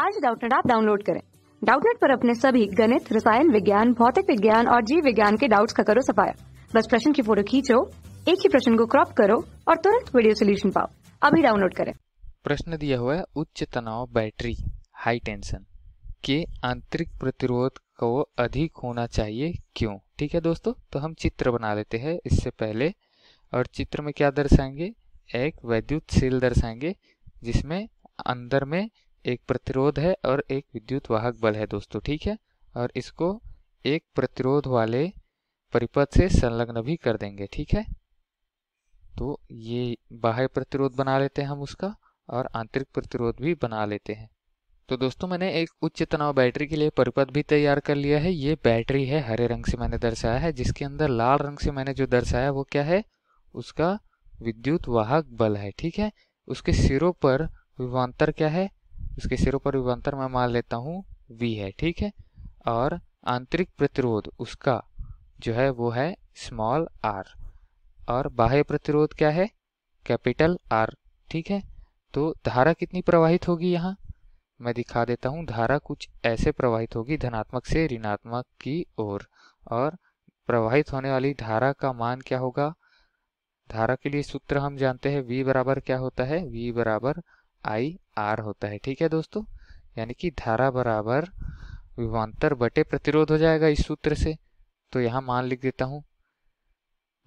आज डाउटनेट आप डाउनलोड करें डाउटनेट पर अपने सभी गणित रसायन विज्ञान भौतिक विज्ञान और जीव विज्ञान के डाउट्स का करो सफाया बस प्रश्न की फोटो खींचो एक ही प्रश्न को क्रॉप करो और तुरंत वीडियो सोल्यूशन पाओ अभी डाउनलोड करें प्रश्न दिया हुआ है उच्च तनाव बैटरी हाई टेंशन के आंतरिक प्रतिरोध को अधिक होना चाहिए क्यों ठीक है दोस्तों तो हम चित्र बना लेते हैं इससे पहले और चित्र में क्या दर्शाएंगे एक वैद्युत सेल दर्शाएंगे जिसमें अंदर में एक प्रतिरोध है और एक विद्युत वाहक बल है दोस्तों ठीक है और इसको एक प्रतिरोध वाले परिपथ से संलग्न भी कर देंगे ठीक है तो ये बाह्य प्रतिरोध बना लेते हैं हम उसका और आंतरिक प्रतिरोध भी बना लेते हैं तो दोस्तों मैंने एक उच्च तनाव बैटरी के लिए परिपथ भी तैयार कर लिया है ये बैटरी है हरे रंग से मैंने दर्शाया है जिसके अंदर लाल रंग से मैंने जो दर्शाया वो क्या है उसका विद्युत वाहक बल है ठीक है उसके सिरों पर विभवान्तर क्या है इसके सिरों पर विभवांतर मैं मान लेता हूँ वी है ठीक है और आंतरिक प्रतिरोध उसका जो है वो है स्मॉल आर और बाह्य प्रतिरोध क्या है कैपिटल आर ठीक है तो धारा कितनी प्रवाहित होगी यहाँ मैं दिखा देता हूँ धारा कुछ ऐसे प्रवाहित होगी धनात्मक से ऋणात्मक की ओर और प्रवाहित होने वाली धारा का मान क्या होगा धारा के लिए सूत्र हम जानते हैं v बराबर क्या होता है v बराबर आई आर होता है ठीक है दोस्तों यानी कि धारा बराबर विभवान्तर बटे प्रतिरोध हो जाएगा इस सूत्र से तो यहाँ मान लिख देता हूँ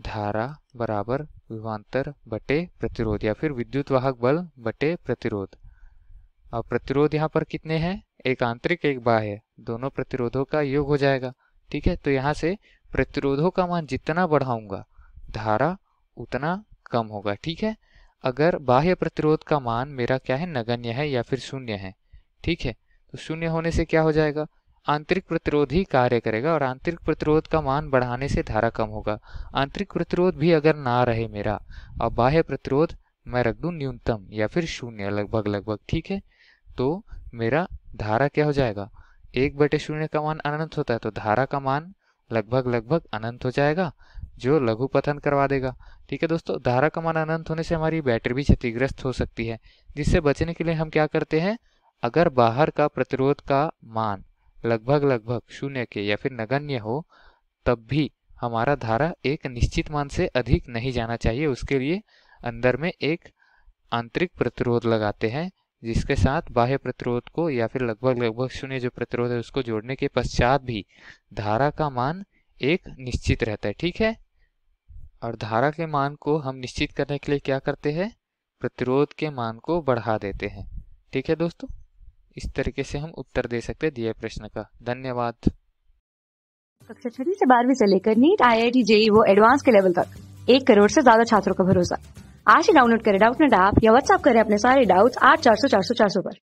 धारा बराबर विभवान्तर बटे प्रतिरोध या फिर विद्युत वाहक बल बटे प्रतिरोध और प्रतिरोध यहाँ पर कितने हैं एक आंतरिक एक बाह्य दोनों प्रतिरोधों का योग हो जाएगा ठीक है तो यहाँ से प्रतिरोधों का मान जितना बढ़ाऊंगा धारा उतना कम होगा ठीक है अगर बाह्य प्रतिरोध का मान मेरा क्या है नगण्य है या फिर शून्य है ठीक है तो शून्य होने से क्या हो जाएगा आंतरिक प्रतिरोध ही कार्य करेगा और आंतरिक प्रतिरोध का मान बढ़ाने से धारा कम होगा आंतरिक प्रतिरोध भी अगर ना रहे मेरा और बाह्य प्रतिरोध मैं रख दू न्यूनतम या फिर शून्य लगभग लगभग ठीक है तो मेरा धारा क्या हो जाएगा एक बटे शून्य का मान अनंत होता है तो धारा का मान लगभग लगभग अनंत हो जाएगा जो लघु पतन करवा देगा ठीक है दोस्तों धारा का मान अनंत होने से हमारी बैटरी भी क्षतिग्रस्त हो सकती है जिससे बचने के लिए हम क्या करते हैं अगर बाहर का प्रतिरोध का मान लगभग लगभग शून्य के या फिर नगण्य हो तब भी हमारा धारा एक निश्चित मान से अधिक नहीं जाना चाहिए उसके लिए अंदर में एक आंतरिक प्रतिरोध लगाते हैं जिसके साथ बाह्य प्रतिरोध को या फिर लगभग लगभग शून्य जो प्रतिरोध है उसको जोड़ने के पश्चात भी धारा का मान एक निश्चित रहता है ठीक है और धारा के मान को हम निश्चित करने के लिए क्या करते हैं प्रतिरोध के मान को बढ़ा देते हैं ठीक है दोस्तों इस तरीके से हम उत्तर दे सकते हैं दिए प्रश्न का धन्यवाद कक्षा छठी से बारहवीं से लेकर NEET I I T JEE वो एडवांस के लेवल तक एक करोड़ से ज्यादा छात्रों का भरोसा आज ही डाउनलोड करें डाउट नेट ऐप या व्हाट्सएप करें अपने सारे डाउट्स आठ चार सौ चार सौ चार सौ पर